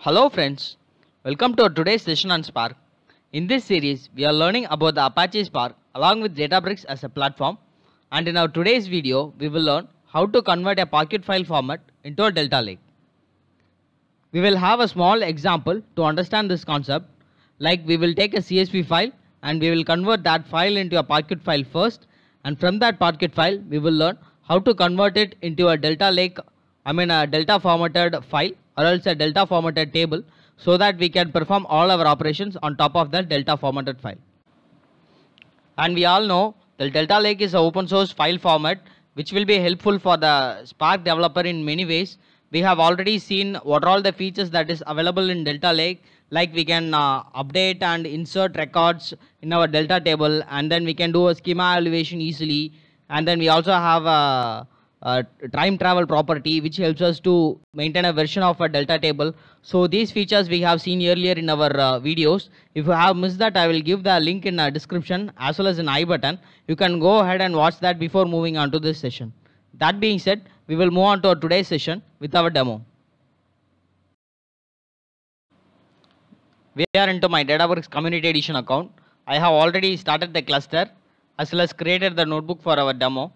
Hello friends, welcome to today's session on Spark. In this series, we are learning about the Apache Spark along with Databricks as a platform and in our today's video, we will learn how to convert a pocket file format into a Delta Lake. We will have a small example to understand this concept like we will take a CSV file and we will convert that file into a pocket file first and from that pocket file we will learn how to convert it into a Delta Lake I mean a Delta formatted file or else a delta formatted table so that we can perform all our operations on top of that delta formatted file. And we all know the delta lake is an open source file format which will be helpful for the Spark developer in many ways. We have already seen what are all the features that is available in delta lake like we can uh, update and insert records in our delta table and then we can do a schema evaluation easily and then we also have a uh, uh, time travel property which helps us to maintain a version of a delta table so these features we have seen earlier in our uh, videos if you have missed that i will give the link in the description as well as an i button you can go ahead and watch that before moving on to this session that being said we will move on to our today's session with our demo we are into my dataworks community edition account i have already started the cluster as well as created the notebook for our demo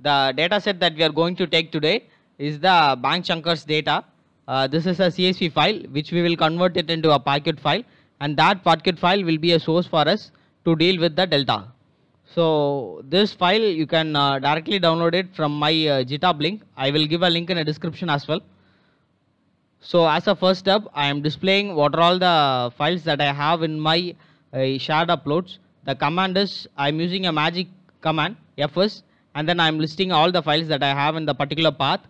the data set that we are going to take today is the bank chunkers data. Uh, this is a CSV file which we will convert it into a Parquet file and that Parquet file will be a source for us to deal with the delta. So this file you can uh, directly download it from my uh, GitHub link. I will give a link in the description as well. So as a first step I am displaying what are all the files that I have in my uh, shared uploads. The command is I am using a magic command fs and then I'm listing all the files that I have in the particular path.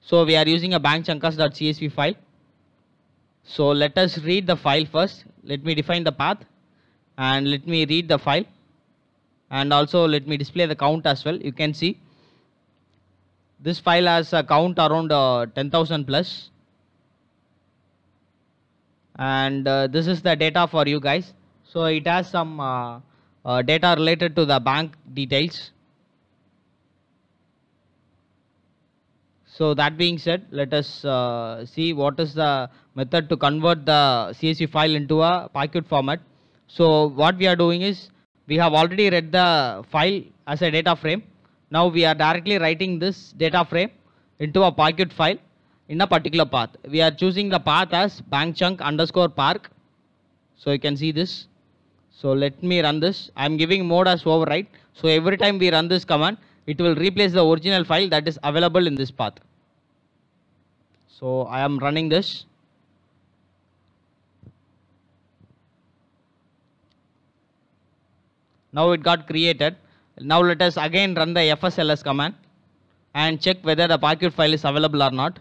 So we are using a bankchunkas.csv file. So let us read the file first. Let me define the path and let me read the file and also let me display the count as well. You can see this file has a count around uh, 10,000 plus and uh, this is the data for you guys. So it has some uh, uh data related to the bank details So that being said, let us uh, see what is the method to convert the CSV file into a packet format. So what we are doing is we have already read the file as a data frame. Now we are directly writing this data frame into a packet file in a particular path. We are choosing the path as bankchunk underscore park. So you can see this. So let me run this. I am giving mode as overwrite. So every time we run this command, it will replace the original file that is available in this path so I am running this now it got created now let us again run the fsls command and check whether the packet file is available or not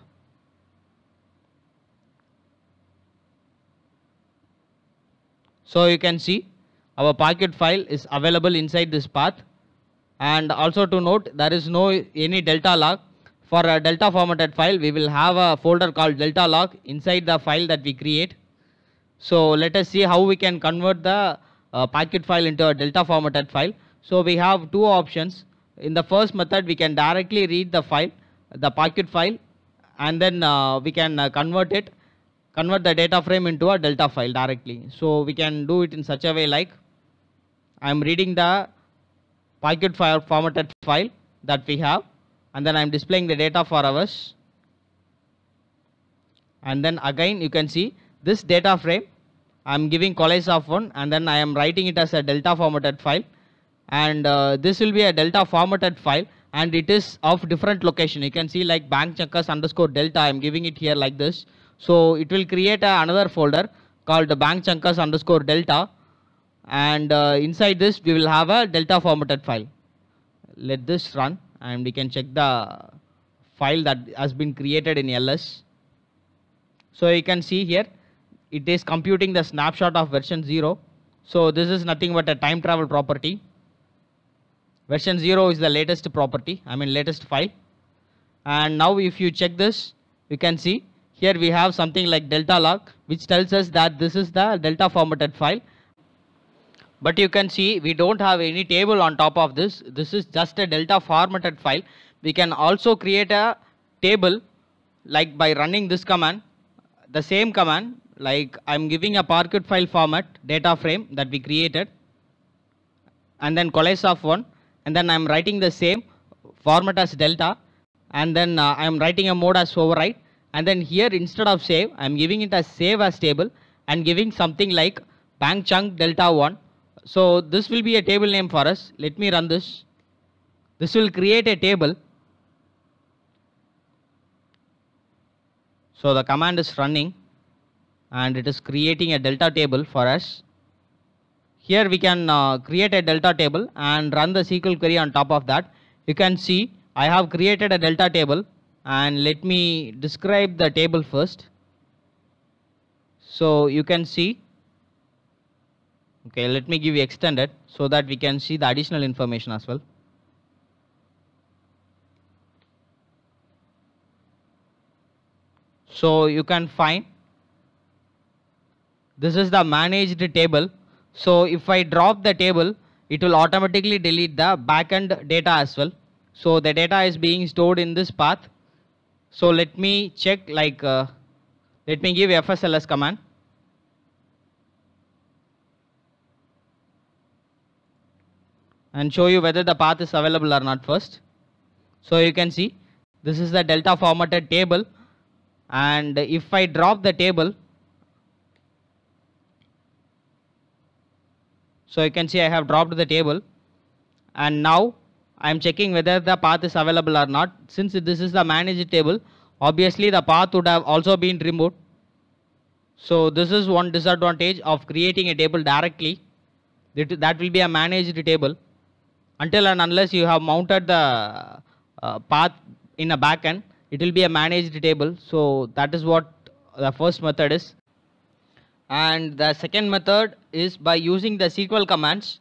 so you can see our packet file is available inside this path and also to note there is no any delta log for a delta formatted file, we will have a folder called delta log inside the file that we create. So let us see how we can convert the uh, packet file into a delta formatted file. So we have two options. In the first method, we can directly read the file, the packet file, and then uh, we can uh, convert it, convert the data frame into a delta file directly. So we can do it in such a way like I am reading the packet file formatted file that we have and then I am displaying the data for hours and then again you can see this data frame I am giving college of 1 and then I am writing it as a delta formatted file and uh, this will be a delta formatted file and it is of different location you can see like bank checkers underscore delta I am giving it here like this so it will create a, another folder called the bank chunkers underscore delta and uh, inside this we will have a delta formatted file let this run and we can check the file that has been created in ls so you can see here it is computing the snapshot of version 0 so this is nothing but a time travel property version 0 is the latest property i mean latest file and now if you check this you can see here we have something like delta log which tells us that this is the delta formatted file but you can see we don't have any table on top of this this is just a delta formatted file we can also create a table like by running this command the same command like I'm giving a Parquet file format data frame that we created and then collapse of one and then I'm writing the same format as delta and then uh, I'm writing a mode as override and then here instead of save I'm giving it as save as table and giving something like bank chunk delta 1 so this will be a table name for us. Let me run this. This will create a table. So the command is running and it is creating a delta table for us. Here we can uh, create a delta table and run the SQL query on top of that. You can see I have created a delta table and let me describe the table first. So you can see okay let me give you extended so that we can see the additional information as well so you can find this is the managed table so if I drop the table it will automatically delete the backend data as well so the data is being stored in this path so let me check like uh, let me give fsls command and show you whether the path is available or not first. So you can see this is the delta formatted table and if I drop the table so you can see I have dropped the table and now I am checking whether the path is available or not since this is the managed table obviously the path would have also been removed so this is one disadvantage of creating a table directly that will be a managed table until and unless you have mounted the uh, path in a backend it will be a managed table so that is what the first method is and the second method is by using the SQL commands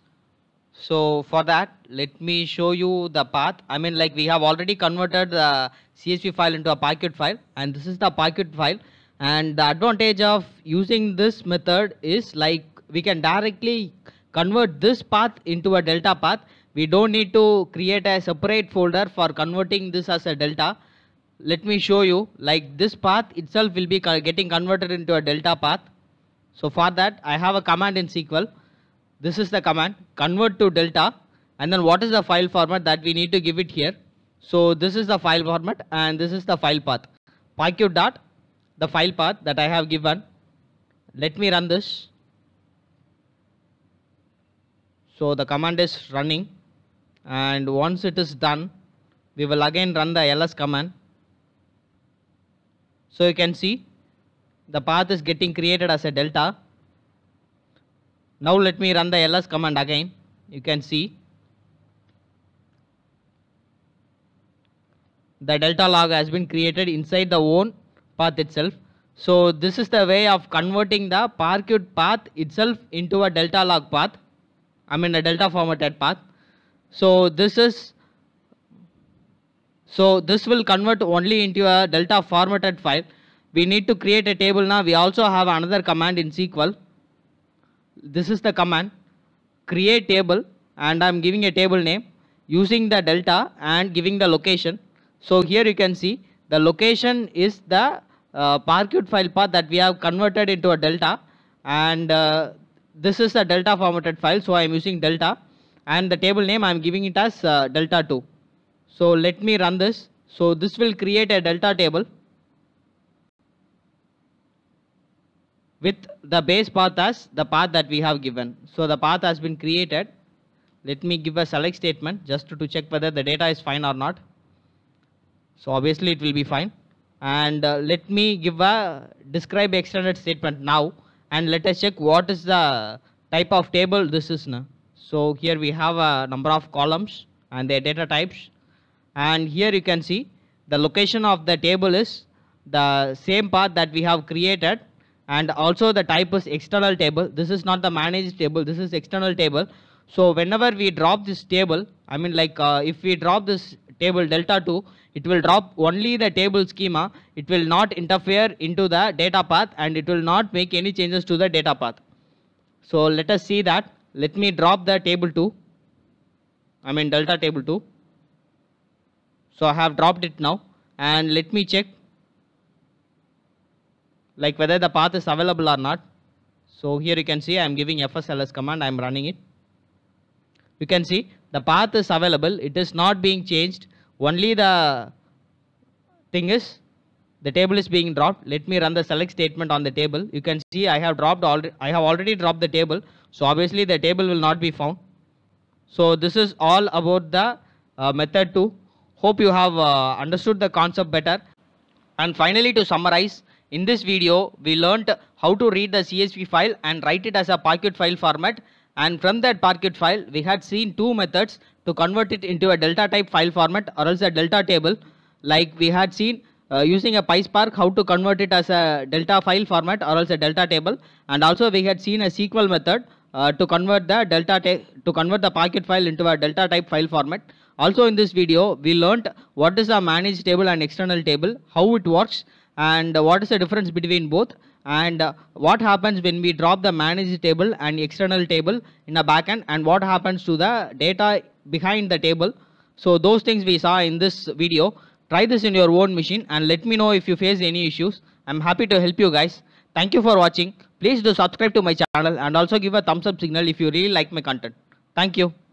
so for that let me show you the path I mean like we have already converted the CSV file into a Parquet file and this is the Parquet file and the advantage of using this method is like we can directly convert this path into a delta path we don't need to create a separate folder for converting this as a delta let me show you like this path itself will be getting converted into a delta path so for that I have a command in SQL this is the command convert to delta and then what is the file format that we need to give it here so this is the file format and this is the file path pyq dot the file path that I have given let me run this so the command is running and once it is done we will again run the ls command so you can see the path is getting created as a delta now let me run the ls command again you can see the delta log has been created inside the own path itself so this is the way of converting the parquet path itself into a delta log path I mean a delta formatted path so this is so this will convert only into a delta formatted file. We need to create a table now. We also have another command in SQL. This is the command create table and I'm giving a table name using the delta and giving the location. So here you can see the location is the uh, Parquet file path that we have converted into a delta and uh, this is the delta formatted file so I am using delta and the table name I am giving it as uh, delta 2. So let me run this. So this will create a delta table with the base path as the path that we have given. So the path has been created. Let me give a select statement just to, check whether the data is fine or not. So obviously it will be fine. And uh, let me give a describe extended statement now and let us check what is the type of table this is now. So here we have a number of columns and their data types and here you can see the location of the table is the same path that we have created and also the type is external table this is not the managed table this is external table so whenever we drop this table i mean like uh, if we drop this table delta 2 it will drop only the table schema it will not interfere into the data path and it will not make any changes to the data path so let us see that let me drop the table 2 I mean delta table 2 so I have dropped it now and let me check like whether the path is available or not so here you can see I am giving fsls command I am running it you can see the path is available it is not being changed only the thing is the table is being dropped let me run the select statement on the table you can see I have dropped already I have already dropped the table so obviously the table will not be found. So this is all about the uh, method 2. Hope you have uh, understood the concept better. And finally to summarize, in this video we learnt how to read the CSV file and write it as a Parquet file format and from that Parquet file we had seen two methods to convert it into a delta type file format or else a delta table like we had seen uh, using a PySpark how to convert it as a delta file format or else a delta table and also we had seen a SQL method uh, to convert the delta to convert the packet file into a delta type file format. Also in this video, we learnt what is a managed table and external table, how it works and what is the difference between both and what happens when we drop the managed table and external table in a backend and what happens to the data behind the table. So those things we saw in this video. Try this in your own machine and let me know if you face any issues. I'm happy to help you guys. Thank you for watching. Please do subscribe to my channel and also give a thumbs up signal if you really like my content. Thank you.